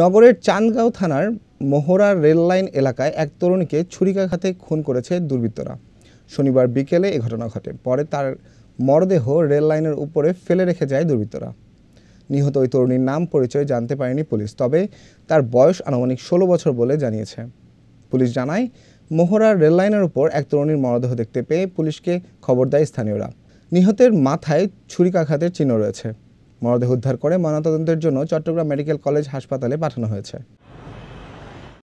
নগরের চান্দগাঁও থানার মোহরা রেললাইন এলাকায় এক তরুণীকে ছুরিকাঘাতে খুন করেছে দুর্বৃত্তরা শনিবার বিকেলে এ ঘটনা ঘটে পরে তার মরদেহ রেললাইনের উপরে ফেলে রেখে যায় দুর্বৃত্তরা নিহত ওই তরুণীর নাম পরিচয় জানতে পারেনি পুলিশ তবে তার বয়স আনুমানিক ষোলো বছর বলে জানিয়েছে পুলিশ জানায় মোহরা রেললাইনের উপর এক তরুণীর মরদেহ দেখতে পেয়ে পুলিশকে খবর দেয় স্থানীয়রা নিহতের মাথায় ছুরিকাঘাতের চিহ্ন রয়েছে মরদেহ উদ্ধার করে ময়নাতদন্তের জন্য চট্টগ্রাম মেডিকেল কলেজ হাসপাতালে পাঠানো হয়েছে